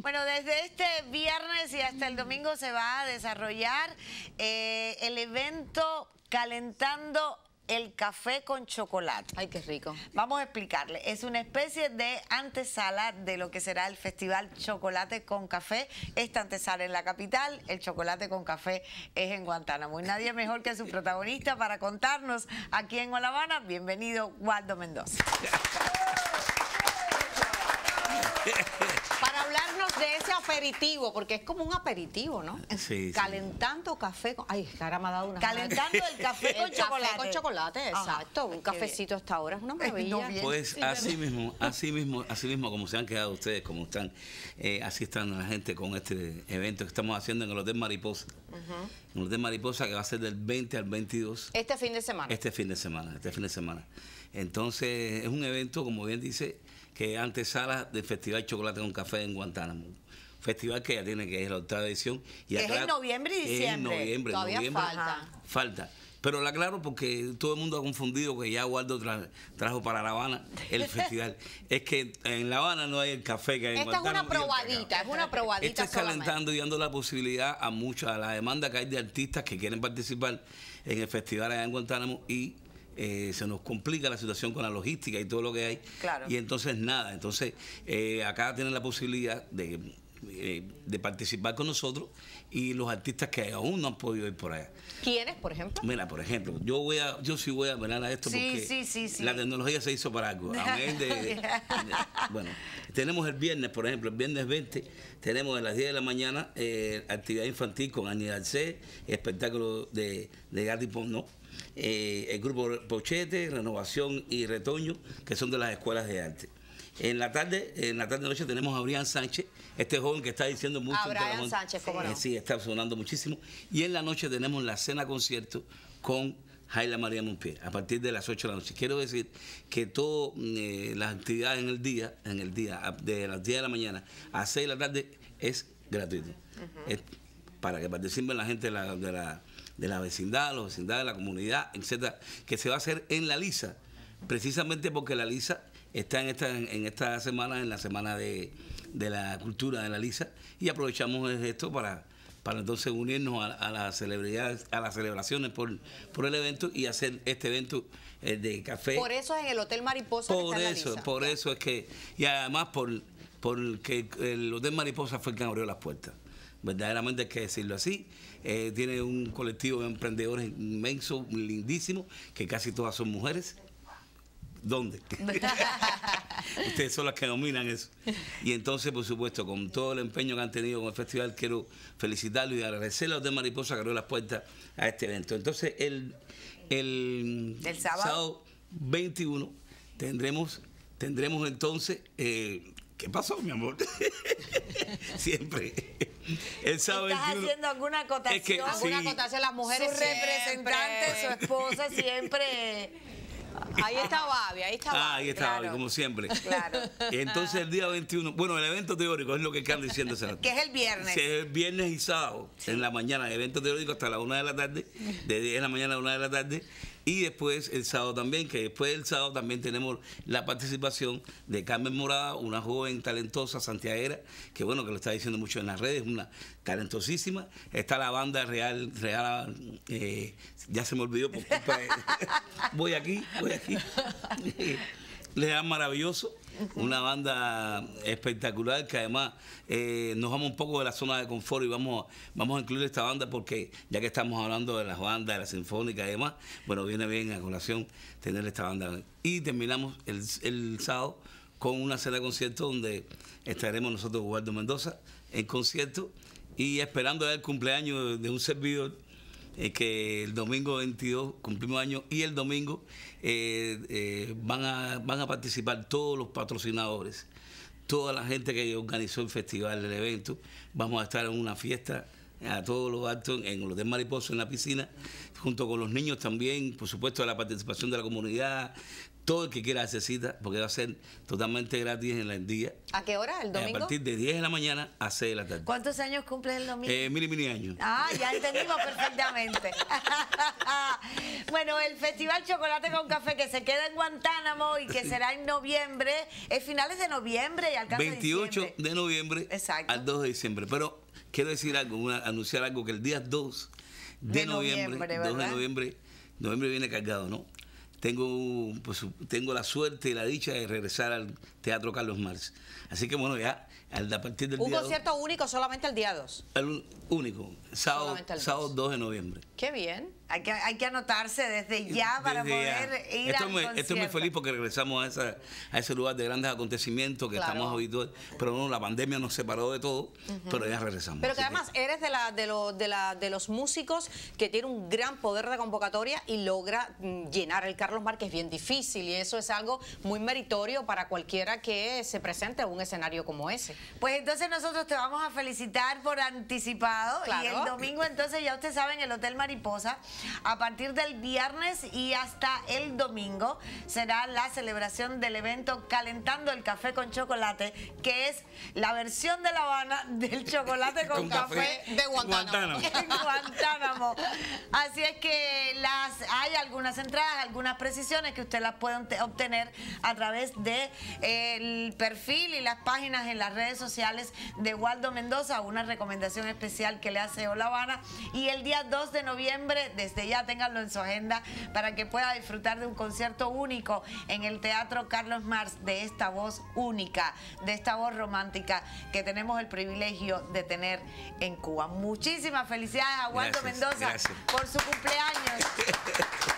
Bueno, desde este viernes y hasta el domingo se va a desarrollar eh, el evento Calentando el café con chocolate. Ay, qué rico. Vamos a explicarle. Es una especie de antesala de lo que será el Festival Chocolate con Café. Esta antesala en la capital, el chocolate con café es en Guantánamo. Y nadie mejor que su protagonista para contarnos aquí en OLAVANA, Bienvenido, Waldo Mendoza. Para hablarnos de ese aperitivo, porque es como un aperitivo, ¿no? Sí, Calentando café con... Ay, cara me ha dado una... Calentando el café con chocolate. Café con chocolate, exacto. Un cafecito hasta ahora es una maravilla. pues así mismo, así mismo, así mismo como se han quedado ustedes, como están, eh, así están la gente con este evento que estamos haciendo en el Hotel Mariposa. En el Hotel Mariposa que va a ser del 20 al 22. Este fin de semana. Este fin de semana, este fin de semana. Entonces, es un evento, como bien dice que antes antesala del Festival Chocolate con Café en Guantánamo. Festival que ya tiene que es la OTRA edición. Y es en noviembre y diciembre. en noviembre, Todavía falta. Falta. Pero la aclaro porque todo el mundo ha confundido que ya Waldo trajo para La Habana el festival. es que en La Habana no hay el café que hay Esta Esta es una probadita, es una probadita. Esto es calentando y dando la posibilidad a mucha, a la demanda que hay de artistas que quieren participar en el festival allá en Guantánamo y eh, se nos complica la situación con la logística y todo lo que hay. Y entonces nada, entonces eh, acá tienen la posibilidad eh, de, participar con nosotros y los artistas que aún no han podido ir por allá. ¿Quiénes, por ejemplo? Mira, por ejemplo, yo voy a, yo sí voy a mirar a esto porque la tecnología se hizo para algo. de, bueno, tenemos el viernes, por ejemplo, el viernes 20, tenemos a las 10 de la mañana eh, actividad infantil con ANI C espectáculo de, de Gatti ¿no? Eh, el grupo Pochete, Renovación y Retoño, que son de las escuelas de arte. En la tarde, en la tarde noche tenemos a Brian Sánchez, este joven que está diciendo mucho. Brian Sánchez, sí, está sonando muchísimo. Y en la noche tenemos la cena concierto con Jaila María Mumpier a partir de las 8 de la noche. Quiero decir que todas mm, eh, las actividades en el día, en el día, de las 10 de la mañana a 6 de la tarde, es gratuito. para que participen la gente de la de la vecindad, los vecindad de la comunidad, etcétera, que se va a hacer en la Lisa, precisamente porque la Lisa está en esta, en semana, en la semana de, la cultura de la Lisa, y aprovechamos esto para, para entonces unirnos a, las celebridades, a las celebraciones por, por el evento y hacer este evento eh, de café. Por eso es en el Hotel Mariposa. Por eso, por eso es que, y además por porque el Hotel Mariposa fue el que abrió las puertas verdaderamente hay que decirlo así. Eh, tiene un colectivo de emprendedores inmenso, lindísimo, que casi todas son mujeres. ¿Dónde? Ustedes son las que dominan eso. Y entonces, por supuesto, con todo el empeño que han tenido con el festival, quiero felicitarlo y agradecerle a los de Mariposa que abrió las puertas a este evento. Entonces, el, el, sábado? 21 tendremos, tendremos entonces... Eh, ¿Qué pasó, mi amor? Siempre. Él sabe haciendo alguna acotación? Es que, Las mujeres su representante, su esposa siempre... Ahí está Babi, ahí está ah, Babi. ahí está Babi, como siempre. Claro. Entonces el día 21, bueno, el evento teórico es lo que están diciendo. que es el viernes. es el viernes y sábado, en la mañana, el evento teórico hasta la una de la tarde, de 10 de la mañana a una de la tarde. Y después el sábado también, que después del sábado también tenemos la participación de Carmen Morada, una joven talentosa santiaguera, que bueno, que lo está diciendo mucho en las redes, una talentosísima. Está la banda Real, Real, eh, ya se me olvidó pues, pues, voy aquí, voy aquí. Le da Maravilloso una banda espectacular que además eh, nos vamos un poco de la zona de confort y vamos, vamos a incluir esta banda porque ya que estamos hablando de las bandas, de la sinfónica y demás, bueno, viene bien a colación tener esta banda. Y terminamos el, el sábado con una cena de concierto donde estaremos nosotros Eduardo Mendoza en concierto y esperando el cumpleaños de un servidor eh, que el domingo 22 cumplimos años y el domingo eh, eh, van, a, van a participar todos los patrocinadores, toda la gente que organizó el festival, el evento. Vamos a estar en una fiesta a todos los actos en los de Mariposa, en la piscina, junto con los niños también, por supuesto, la participación de la comunidad, todo el que quiera hacer cita, porque va a ser totalmente gratis en el día. ¿A qué hora? ¿El eh, domingo? a partir de 10 de la mañana a 6 de la tarde. ¿Cuántos años cumples el domingo? Eh, mini años. Ah, ya entendimos perfectamente. bueno, el Festival Chocolate con Café que se queda en Guantánamo y que será en noviembre, es finales de noviembre y alcanza 28 de, noviembre al 2 de diciembre. Pero quiero decir algo, anunciar algo, que el día 2 de, noviembre, noviembre 2 de noviembre, noviembre viene cargado, ¿no? tengo, pues, tengo la suerte y la dicha de regresar al Teatro Carlos Marx. Así que bueno, ya a partir del Un concierto único solamente el día 2. El único, sábado, sábado 2. de noviembre. Qué bien. Hay que, hay que anotarse desde ya para poder ir a al muy, Estoy muy feliz porque regresamos a, ese lugar de grandes acontecimientos que estamos habituados. Pero no, la pandemia nos separó de todo, pero ya regresamos. Pero que además eres de, la, de, de, los músicos que tiene un gran poder de convocatoria y logra mm, llenar el carro los Márquez bien difícil y eso es algo muy meritorio para cualquiera que se presente a un escenario como ese. Pues entonces nosotros te vamos a felicitar por anticipado y el domingo entonces ya usted sabe en el Hotel Mariposa a partir del viernes y hasta el domingo será la celebración del evento Calentando el Café con Chocolate que es la versión de La Habana del chocolate con, café, de Guantánamo. Guantánamo. Así es que las hay algunas entradas, algunas precisiones que usted las puede obtener a través del perfil y las páginas en las redes sociales de Waldo Mendoza, una recomendación especial que le hace Olavana Habana. Y el día 2 de noviembre, desde ya ténganlo en su agenda para que pueda disfrutar de un concierto único en el Teatro Carlos Mars, de esta voz única, de esta voz romántica que tenemos el privilegio de tener en Cuba. Muchísimas felicidades a Waldo Mendoza por su cumpleaños.